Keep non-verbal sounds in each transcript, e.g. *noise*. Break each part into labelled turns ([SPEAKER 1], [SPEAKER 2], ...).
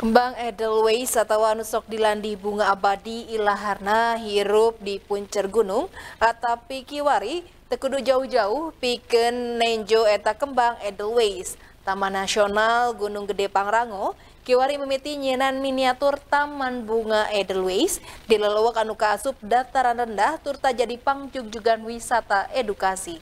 [SPEAKER 1] Kembang Edelweiss atau anusok dilandi bunga abadi ilaharna hirup di puncer gunung atapi Pikiwari tekudu jauh-jauh piken nenjo eta kembang Edelweiss. Taman Nasional Gunung Gede Pangrango, kiwari memiti nyenan miniatur Taman Bunga Edelweiss di lelewak anuka asup dataran rendah turta jadi pangcuk juga wisata edukasi.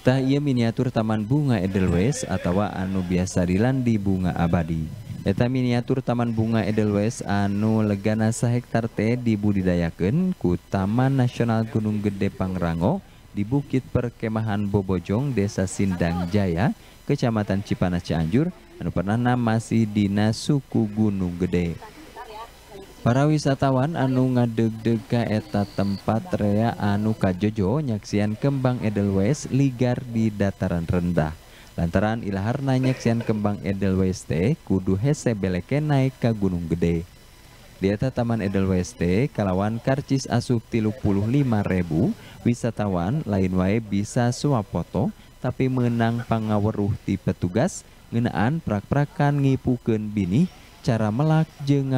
[SPEAKER 2] Tah ia miniatur taman bunga Edelweiss atau anu biasa dilandi bunga abadi. Eta miniatur taman bunga Edelweiss anu legana sahektar teh dibudidayakeun ku Taman Nasional Gunung Gede Pangrango di Bukit Perkemahan Bobojong, Desa Sindang Jaya, Kecamatan Cipanas Cianjur, anu pernah masih dina suku Gunung Gede. Para wisatawan anu ngadeg-deg ka eta tempat rea anu kajojo nyaksian kembang Edelweiss ligar di dataran rendah. Lantaran ilaharna nyaksian kembang Edelweiss teh kudu hese beleke naik ke gunung gede. Di eta Taman Edelweiss teh kalawan karcis asup 35.000 wisatawan lain wae bisa suapoto tapi menang pangaweruh ti petugas ngenaan prak-prakan ngipukeun binih cara melak jeung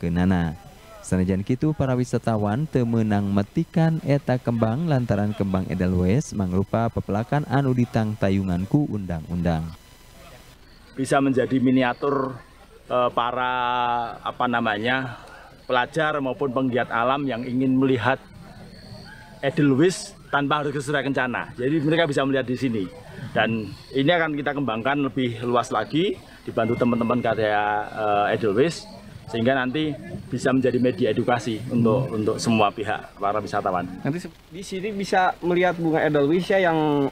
[SPEAKER 2] kenana. Sanajan kitu para wisatawan temenang metikan eta kembang lantaran kembang edelweiss mangrupa pepelakan anu ditang tayunganku undang-undang.
[SPEAKER 3] Bisa menjadi miniatur eh, para apa namanya pelajar maupun penggiat alam yang ingin melihat edelweiss tanpa harus ke Surya Kencana. Jadi mereka bisa melihat di sini. Dan ini akan kita kembangkan lebih luas lagi dibantu teman-teman karya uh, eh, Edelweiss sehingga nanti bisa menjadi media edukasi untuk hmm. untuk semua pihak para wisatawan. Nanti di sini bisa
[SPEAKER 4] melihat bunga Edelweiss ya yang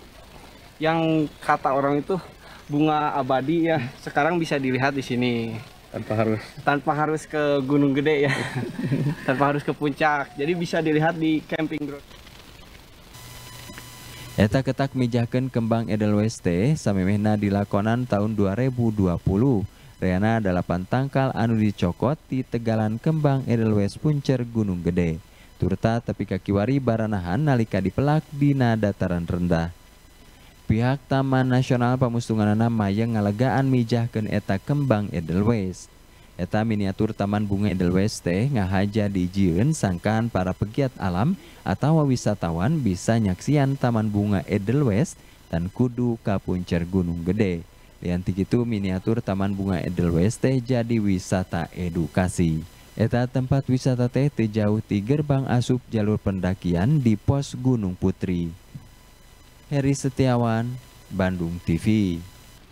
[SPEAKER 4] yang kata orang itu bunga abadi ya. Sekarang bisa dilihat di sini tanpa harus tanpa harus ke Gunung Gede ya. *laughs* tanpa harus ke puncak. Jadi bisa dilihat di camping ground.
[SPEAKER 2] Eta ketak mijahkan kembang Edelweiss teh di dilakonan tahun 2020. Reana adalah tangkal anu dicokot di tegalan kembang Edelweiss Puncer Gunung Gede. Turta tepi kakiwari baranahan nalika dipelak dina dataran rendah. Pihak Taman Nasional Pamustunganana Mayang ngalegaan mijahkan eta kembang Edelweiss. Eta miniatur Taman Bunga Edelweiss teh ngahaja di dijieun sangkan para pegiat alam atau wisatawan bisa nyaksian Taman Bunga Edelweiss dan kudu kapuncer Gunung Gede. Lian tikitu miniatur Taman Bunga Edelweiss teh jadi wisata edukasi. Eta tempat wisata teh terjauh di gerbang asup jalur pendakian di pos Gunung Putri. Heri Setiawan, Bandung TV.